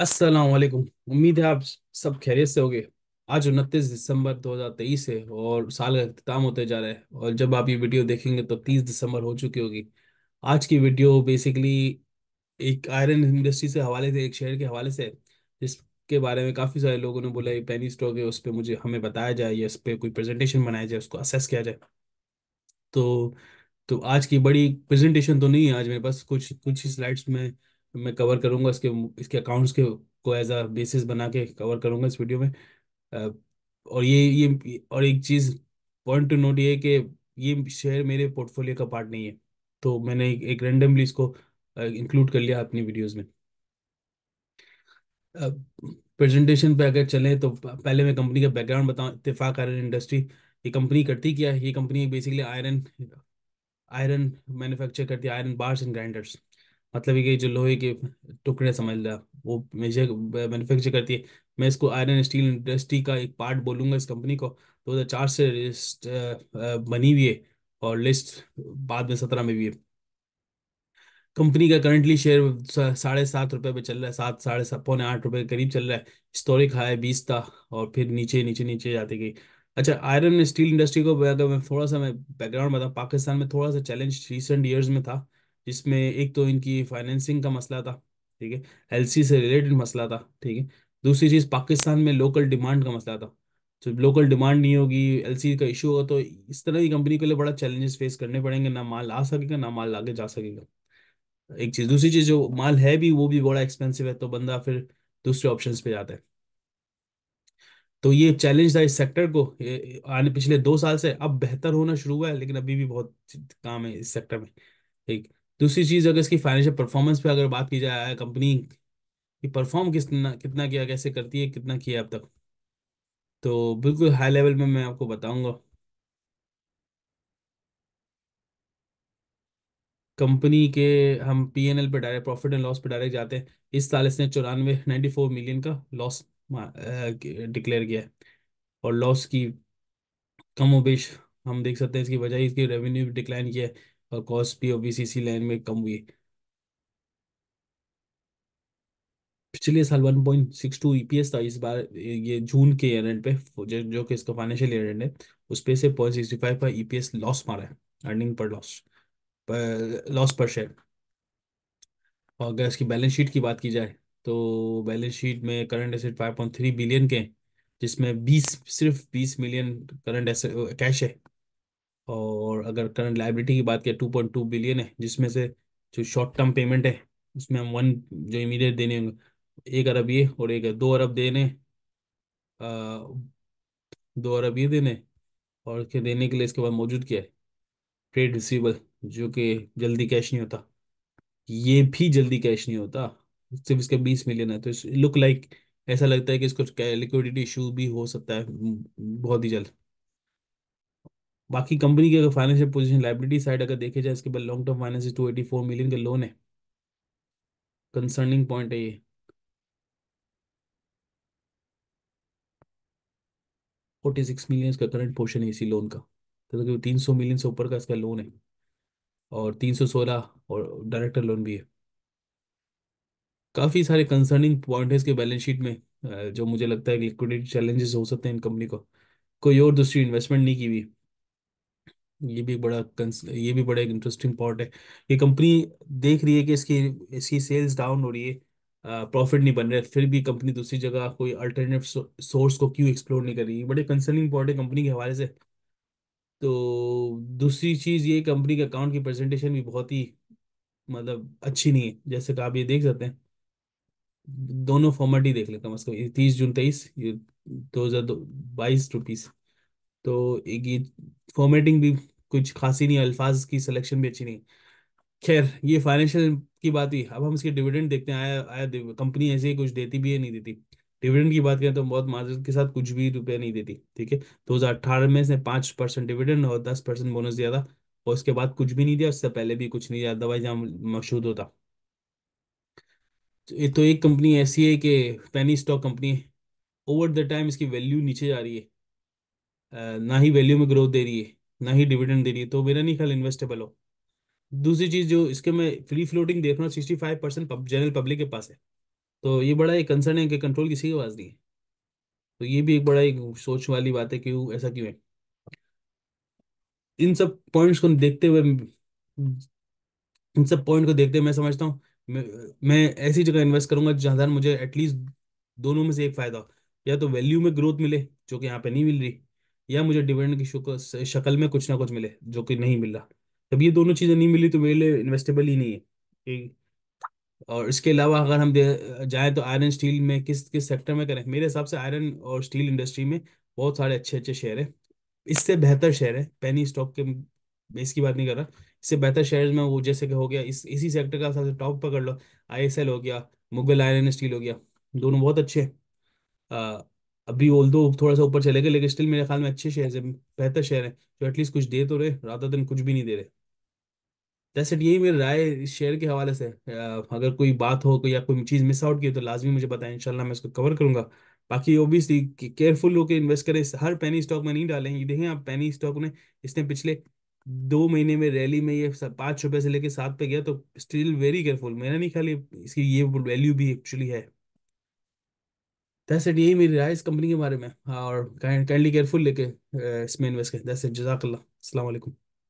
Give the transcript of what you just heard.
अस्सलाम वालेकुम उम्मीद है आप सब खैरियत से होंगे आज उनतीस दिसंबर 2023 है और साल का अख्ताम होते जा रहा है और जब आप ये वीडियो देखेंगे तो 30 दिसंबर हो चुकी होगी आज की वीडियो बेसिकली एक आयरन इंडस्ट्री से हवाले से एक शहर के हवाले से जिसके बारे में काफ़ी सारे लोगों ने बोला ये पैनी स्टॉक है उस पर मुझे हमें बताया जाए या उस पर कोई प्रेजेंटेशन बनाया जाए उसको असेस किया जाए तो तो आज की बड़ी प्रेजेंटेशन तो नहीं है आज मेरे पास कुछ कुछ ही स्लाइड्स में मैं कवर करूंगा इसके इसके अकाउंट्स के को एज अ बेसिस बना के कवर करूंगा इस वीडियो में और ये ये और एक चीज़ पॉइंट टू नोट ये कि ये शेयर मेरे पोर्टफोलियो का पार्ट नहीं है तो मैंने एक, रेंडमली इसको इंक्लूड कर लिया अपनी वीडियोस में प्रेजेंटेशन पे अगर चले तो पहले मैं कंपनी का बैकग्राउंड बताऊं इतफाक आयरन इंडस्ट्री ये कंपनी करती क्या है ये company basically iron iron manufacture करती है आयरन बार्स एंड ग्राइंडर्स मतलब ये जो लोहे के टुकड़े समझ लिया वो मेजर मैन्युफैक्चर करती है मैं इसको आयरन स्टील इंडस्ट्री का एक पार्ट बोलूंगा इस कंपनी को दो हज़ार चार से लिस्ट बनी हुई है और लिस्ट बाद में सत्रह में भी है कंपनी का करंटली शेयर साढ़े सात रुपये पे चल रहा है सात साढ़े सात पौने आठ रुपये के करीब चल रहा है हिस्टोरिक हाई बीस था और फिर नीचे नीचे नीचे जाती गई अच्छा आयरन स्टील इंडस्ट्री को अगर मैं थोड़ा सा मैं बैकग्राउंड बताऊँ पाकिस्तान में थोड़ा सा चैलेंज रिसेंट ईयर्स में था जिसमें एक तो इनकी फाइनेंसिंग का मसला था ठीक है एलसी से रिलेटेड मसला था ठीक है दूसरी चीज़ पाकिस्तान में लोकल डिमांड का मसला था तो लोकल डिमांड नहीं होगी एलसी का इशू होगा तो इस तरह की कंपनी के लिए बड़ा चैलेंजेस फेस करने पड़ेंगे ना माल आ सकेगा ना माल आगे जा सकेगा एक चीज़ दूसरी चीज़ जो माल है भी वो भी बड़ा एक्सपेंसिव है तो बंदा फिर दूसरे ऑप्शन पे जाता है तो ये चैलेंज था इस सेक्टर को आने पिछले दो साल से अब बेहतर होना शुरू हुआ है लेकिन अभी भी बहुत काम है इस सेक्टर में ठीक दूसरी चीज़ अगर इसकी फाइनेंशियल परफॉर्मेंस पे अगर बात की जाए कंपनी की परफॉर्म कितना कितना किया कैसे करती है कितना किया अब तक तो बिल्कुल हाई लेवल में मैं आपको बताऊंगा कंपनी के हम P N L direct profit and loss पे डायरेक्ट जाते हैं इस साल इसने चौरानवे नाइन्टी फोर मिलियन का लॉस डिक्लेयर किया है और लॉस की कमोबेश हम देख सकते हैं इसकी वजह इसकी रेवेन्यू डिक्लाइन किया है और कॉस्ट भी ओबीसी इसी लाइन में कम हुई पिछले साल 1.62 ईपीएस e था इस बार ये जून के ईयर एंड पे जो, जो कि इसका फाइनेंशियल ईयर एंड है उस पे से पॉइंट सिक्सटी फाइव का ईपीएस e लॉस मारा है अर्निंग पर लॉस लॉस पर शेयर और अगर इसकी बैलेंस शीट की बात की जाए तो बैलेंस शीट में current asset five point three billion के हैं जिसमें बीस सिर्फ बीस मिलियन करंट कैश है और अगर करंट लाइबिलिटी की बात करें टू पॉइंट टू बिलियन है जिसमें से जो शॉर्ट टर्म पेमेंट है उसमें हम वन जो इमीडिएट देने होंगे एक अरब ये और एक दो अरब देने दो अरब ये देने और क्या देने के लिए इसके बाद मौजूद किया है ट्रेड रिसीवल जो कि जल्दी कैश नहीं होता ये भी जल्दी कैश नहीं होता सिर्फ इसका बीस मिलियन है तो लुक लाइक ऐसा लगता है कि इसको लिक्विडिटी इशू भी हो सकता है बहुत ही जल्द बाकी कंपनी की अगर फाइनेंशियल पोजीशन लाइबिलिटी साइड अगर देखे जाए इसके बाद long term finance two eighty four million का लोन है कंसर्निंग पॉइंट है ये फोर्टी सिक्स मिलियन का करंट पोर्शन है इसी लोन का तो तीन सौ मिलियन से ऊपर का इसका लोन है और तीन सौ सोलह और डायरेक्टर लोन भी है काफ़ी सारे कंसर्निंग पॉइंट है इसके बैलेंस शीट में जो मुझे लगता है लिक्विडिटी चैलेंजेस हो सकते हैं इन कंपनी को कोई और दूसरी इन्वेस्टमेंट नहीं की हुई ये भी बड़ा ये भी बड़ा एक इंटरेस्टिंग पॉइंट है ये कंपनी देख रही है कि इसकी इसकी सेल्स डाउन हो रही है प्रॉफिट नहीं बन रहा है फिर भी कंपनी दूसरी जगह कोई अल्टरनेट सोर्स को क्यों एक्सप्लोर नहीं कर रही है बड़े कंसर्निंग पॉइंट है कंपनी के हवाले से तो दूसरी चीज़ ये कंपनी के अकाउंट की प्रेजेंटेशन भी बहुत ही मतलब अच्छी नहीं है जैसे कि आप ये देख सकते हैं दोनों फॉर्मेट ही देख लें कम अज़ कम तीस जून तेईस दो हज़ार दो बाईस रुपीज़ तो ये फॉर्मेटिंग भी कुछ खासी नहीं अल्फाज की सिलेक्शन भी अच्छी नहीं खैर ये फाइनेंशियल की बात ही अब हम इसके डिविडेंड देखते हैं आया आया कंपनी ऐसे ही कुछ देती भी है नहीं देती डिविडेंड की बात करें तो बहुत मार्जिन के साथ कुछ भी रुपया नहीं देती ठीक है दो हज़ार अठारह में इसने पाँच परसेंट डिविडेंड और दस परसेंट बोनस दिया था और उसके बाद कुछ भी नहीं दिया उससे पहले भी कुछ नहीं दिया दवाई जहाँ मशहूद होता तो, तो एक कंपनी ऐसी है कि penny stock company over the time इसकी वैल्यू नीचे जा रही है ना ही वैल्यू में ग्रोथ दे रही है ना ही डिविडेंड दे रही है तो मेरा नहीं ख्याल इन्वेस्टेबल हो दूसरी चीज़ जो इसके मैं फ्री फ्लोटिंग देख रहा हूँ sixty five percent general public के पास है तो ये बड़ा एक कंसर्न है कि कंट्रोल किसी के पास नहीं है तो ये भी एक बड़ा एक सोच वाली बात है क्यों ऐसा क्यों है इन सब पॉइंट्स को देखते हुए इन सब पॉइंट को देखते हुए मैं समझता हूँ मैं, ऐसी जगह इन्वेस्ट करूंगा जहां मुझे एटलीस्ट दोनों में से एक फ़ायदा हो या तो वैल्यू में ग्रोथ मिले जो कि यहाँ पे नहीं मिल रही या मुझे डिविडेंड की शक्ल में कुछ ना कुछ मिले जो कि नहीं मिल रहा जब ये दोनों चीज़ें नहीं मिली तो मेरे लिए इन्वेस्टेबल ही नहीं है और इसके अलावा अगर हम जाए तो आयरन स्टील में किस किस सेक्टर में करें मेरे हिसाब से आयरन और स्टील इंडस्ट्री में बहुत सारे अच्छे अच्छे शेयर हैं इससे बेहतर शेयर है पैनी स्टॉक के बेस की बात नहीं कर रहा इससे बेहतर शेयर में वो जैसे कि हो गया इस इसी सेक्टर का सबसे टॉप पकड़ लो आई हो गया मुगल आयरन स्टील हो गया दोनों बहुत अच्छे हैं अभी ओल दो थोड़ा सा ऊपर चले गए लेकिन स्टिल मेरे ख्याल में अच्छे शेयर है बेहतर शेयर है जो एटलीस्ट कुछ दे तो रहे राधा दिन कुछ भी नहीं दे रहे दैट्स इट यही मेरी राय इस शेयर के हवाले से अगर कोई बात हो कोई या कोई चीज़ मिस आउट की तो लाजमी मुझे बताएं इंशाल्लाह मैं इसको कवर करूंगा बाकी ओबियसली केयरफुल होकर इन्वेस्ट करें हर पैनी स्टॉक में नहीं डालें ये देखें आप पैनी स्टॉक ने इसने पिछले दो महीने में रैली में ये पाँच रुपये से लेकर सात पे गया तो स्टिल वेरी केयरफुल मेरा नहीं ख्याल इसकी ये वैल्यू भी एक्चुअली है दैट्स यही मेरी राय इस कंपनी के बारे में हाँ, और काइंडली केयरफुल लेके इसमें इन्वेस्ट करें दैट्स जजाकल्ला अस्सलाम वालेकुम